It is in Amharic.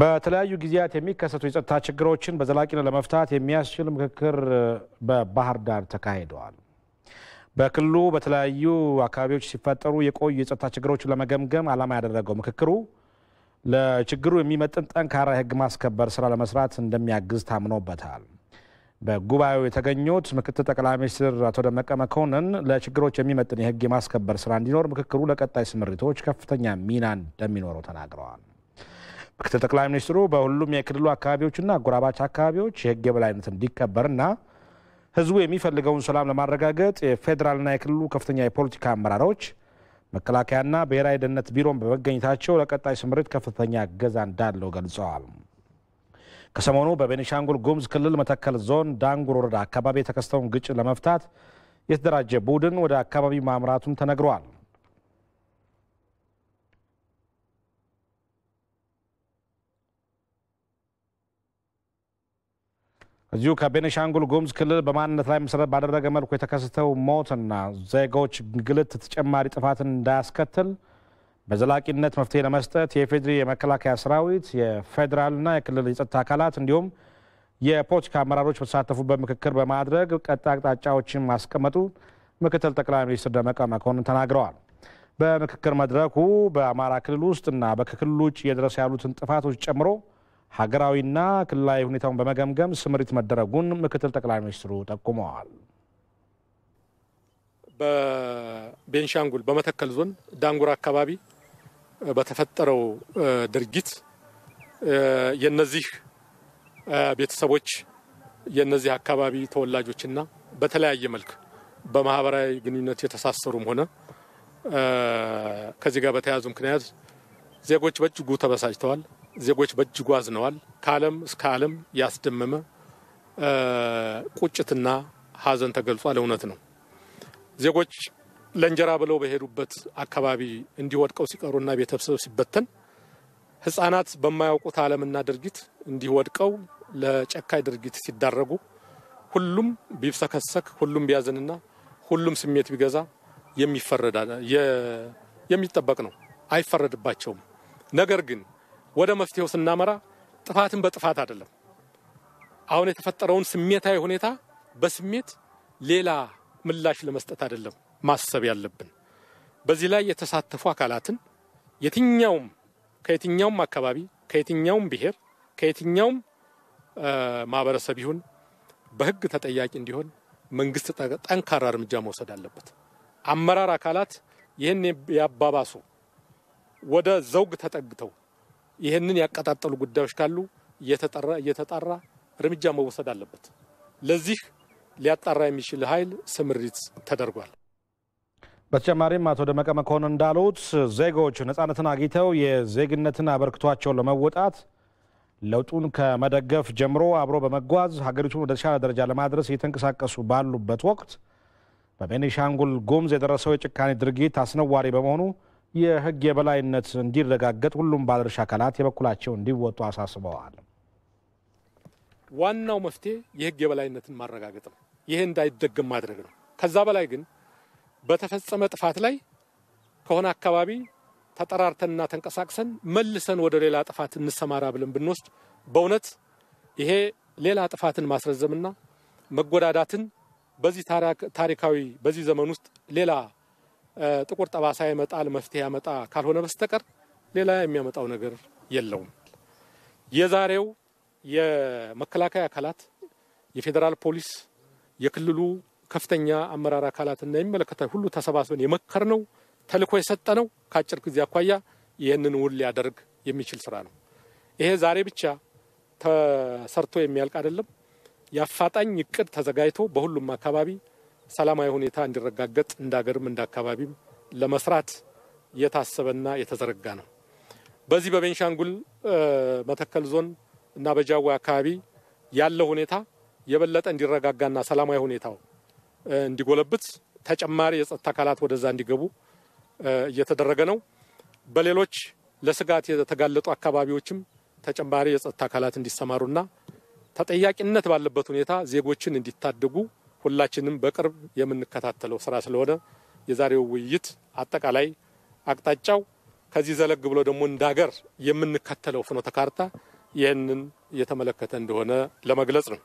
በተለያዩ ጊዜያት የሚከሰቱ የጸጥታ ችግሮችን በዘላቂነት ለመፍታት የሚያስችል ምክክር በባህር ዳር ተካሂደዋል። በክልሉ በተለያዩ አካባቢዎች ሲፈጠሩ የቆዩ የጸጥታ ችግሮችን ለመገምገም ዓላማ ያደረገው ምክክሩ ለችግሩ የሚመጥን ጠንካራ የሕግ ማስከበር ስራ ለመስራት እንደሚያግዝ ታምኖበታል። በጉባኤው የተገኙት ምክትል ጠቅላይ ሚኒስትር አቶ ደመቀ መኮንን ለችግሮች የሚመጥን የሕግ የማስከበር ስራ እንዲኖር ምክክሩ ለቀጣይ ስምሪቶች ከፍተኛ ሚና እንደሚኖረው ተናግረዋል። ምክትል ጠቅላይ ሚኒስትሩ በሁሉም የክልሉ አካባቢዎችና አጎራባች አካባቢዎች የህግ የበላይነት እንዲከበርና ህዝቡ የሚፈልገውን ሰላም ለማረጋገጥ የፌዴራልና የክልሉ ከፍተኛ የፖለቲካ አመራሮች መከላከያና ብሔራዊ ደህንነት ቢሮን በመገኘታቸው ለቀጣይ ስምሪት ከፍተኛ እገዛ እንዳለው ገልጸዋል። ከሰሞኑ በቤኒሻንጉል ጉሙዝ ክልል መተከል ዞን ዳንጉር ወረዳ አካባቢ የተከሰተውን ግጭት ለመፍታት የተደራጀ ቡድን ወደ አካባቢ ማምራቱም ተነግሯል። እዚሁ ከቤኒሻንጉል ጉምዝ ክልል በማንነት ላይ መሰረት ባደረገ መልኩ የተከሰተው ሞትና ዜጎች ግልት ተጨማሪ ጥፋትን እንዳያስከትል በዘላቂነት መፍትሄ ለመስጠት የፌዴሪ የመከላከያ ሰራዊት የፌዴራልና የክልል የጸጥታ አካላት እንዲሁም የፖለቲካ አመራሮች በተሳተፉበት ምክክር በማድረግ ቀጣይ አቅጣጫዎችን ማስቀመጡ ምክትል ጠቅላይ ሚኒስትር ደመቀ መኮንን ተናግረዋል። በምክክር መድረኩ በአማራ ክልል ውስጥ እና በክልሉ ውጭ እየደረሰ ያሉትን ጥፋቶች ጨምሮ ሀገራዊና ክልላዊ ሁኔታውን በመገምገም ስምሪት መደረጉን ምክትል ጠቅላይ ሚኒስትሩ ጠቁመዋል። በቤንሻንጉል በመተከል ዞን ዳንጉር አካባቢ በተፈጠረው ድርጊት የነዚህ ቤተሰቦች የነዚህ አካባቢ ተወላጆችና በተለያየ መልክ በማህበራዊ ግንኙነት የተሳሰሩም ሆነ ከዚህ ጋር በተያያዙ ምክንያት ዜጎች በእጅጉ ተበሳጭተዋል። ዜጎች በእጅጉ አዝነዋል። ከዓለም እስከ ዓለም ያስደመመ ቁጭትና ሀዘን ተገልጿል። እውነት ነው። ዜጎች ለእንጀራ ብለው በሄዱበት አካባቢ እንዲወድቀው ሲቀሩና ቤተሰብ ሲበተን፣ ህጻናት በማያውቁት ዓለምና ድርጊት እንዲወድቀው ለጨካይ ድርጊት ሲዳረጉ ሁሉም ቢብሰከሰክ፣ ሁሉም ቢያዝንና ሁሉም ስሜት ቢገዛ የሚጠበቅ ነው። አይፈረድባቸውም። ነገር ግን ወደ መፍትሄው ስናመራ ጥፋትን በጥፋት አይደለም። አሁን የተፈጠረውን ስሜታዊ ሁኔታ በስሜት ሌላ ምላሽ ለመስጠት አይደለም ማሰብ ያለብን። በዚህ ላይ የተሳተፉ አካላትን የትኛውም ከየትኛውም አካባቢ ከየትኛውም ብሔር ከየትኛውም ማህበረሰብ ይሁን በህግ ተጠያቂ እንዲሆን መንግስት ጠንካራ እርምጃ መውሰድ አለበት። አመራር አካላት ይህን ያባባሱ ወደ ዘውግ ተጠግተው ይህንን ያቀጣጠሉ ጉዳዮች ካሉ እየተጠራ እየተጣራ እርምጃ መወሰድ አለበት። ለዚህ ሊያጣራ የሚችል ኃይል ስምሪት ተደርጓል። በተጨማሪም አቶ ደመቀ መኮንን እንዳሉት ዜጎች ነጻነትን አግኝተው የዜግነትን አበርክቷቸውን ለመወጣት ለውጡን ከመደገፍ ጀምሮ አብሮ በመጓዝ ሀገሪቱን ወደ ተሻለ ደረጃ ለማድረስ እየተንቀሳቀሱ ባሉበት ወቅት በቤኒሻንጉል ጉምዝ የደረሰው የጭካኔ ድርጊት አስነዋሪ በመሆኑ የህግ የበላይነት እንዲረጋገጥ ሁሉም ባለድርሻ አካላት የበኩላቸውን እንዲወጡ አሳስበዋል። ዋናው መፍትሄ የህግ የበላይነትን ማረጋገጥ ነው። ይሄ እንዳይደገም ማድረግ ነው። ከዛ በላይ ግን በተፈጸመ ጥፋት ላይ ከሆነ አካባቢ ተጠራርተንና ተንቀሳቅሰን መልሰን ወደ ሌላ ጥፋት እንሰማራ ብለን ብንወስድ በእውነት ይሄ ሌላ ጥፋትን ማስረዘምና መጎዳዳትን በዚህ ታሪካዊ በዚህ ዘመን ውስጥ ሌላ ጥቁር ጠባሳ ይመጣል መፍትሄ ያመጣ ካልሆነ በስተቀር ሌላ የሚያመጣው ነገር የለውም። የዛሬው የመከላከያ አካላት፣ የፌዴራል ፖሊስ፣ የክልሉ ከፍተኛ አመራር አካላትና የሚመለከተ ሁሉ ተሰባስበን የመከር ነው ተልእኮ የሰጠ ነው። ከአጭር ጊዜ አኳያ ይህንን ውል ሊያደርግ የሚችል ስራ ነው። ይሄ ዛሬ ብቻ ተሰርቶ የሚያልቅ አይደለም። የአፋጣኝ እቅድ ተዘጋጅቶ በሁሉም አካባቢ ሰላማዊ ሁኔታ እንዲረጋገጥ እንደ ሀገርም እንደ አካባቢም ለመስራት የታሰበና የተዘረጋ ነው። በዚህ በቤንሻንጉል መተከል ዞን እና በጃዊ አካባቢ ያለው ሁኔታ የበለጠ እንዲረጋጋና ሰላማዊ ሁኔታው እንዲጎለብት ተጨማሪ የጸጥታ አካላት ወደዛ እንዲገቡ እየተደረገ ነው። በሌሎች ለስጋት የተጋለጡ አካባቢዎችም ተጨማሪ የጸጥታ አካላት እንዲሰማሩና ተጠያቂነት ባለበት ሁኔታ ዜጎችን እንዲታደጉ ሁላችንም በቅርብ የምንከታተለው ስራ ስለሆነ የዛሬው ውይይት አጠቃላይ አቅጣጫው ከዚህ ዘለግ ብሎ ደግሞ እንደ ሀገር የምንከተለው ፍኖተ ካርታ ይህንን እየተመለከተ እንደሆነ ለመግለጽ ነው።